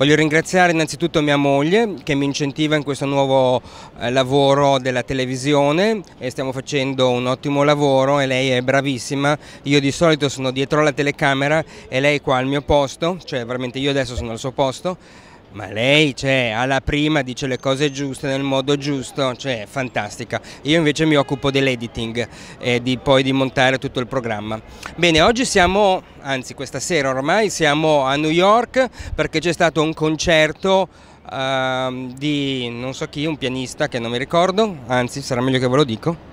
Voglio ringraziare innanzitutto mia moglie che mi incentiva in questo nuovo eh, lavoro della televisione e stiamo facendo un ottimo lavoro e lei è bravissima. Io di solito sono dietro la telecamera e lei qua al mio posto, cioè veramente io adesso sono al suo posto ma lei, cioè, alla prima dice le cose giuste nel modo giusto, cioè, fantastica. Io invece mi occupo dell'editing e di, poi di montare tutto il programma. Bene, oggi siamo, anzi questa sera ormai, siamo a New York perché c'è stato un concerto uh, di non so chi, un pianista che non mi ricordo, anzi sarà meglio che ve lo dico.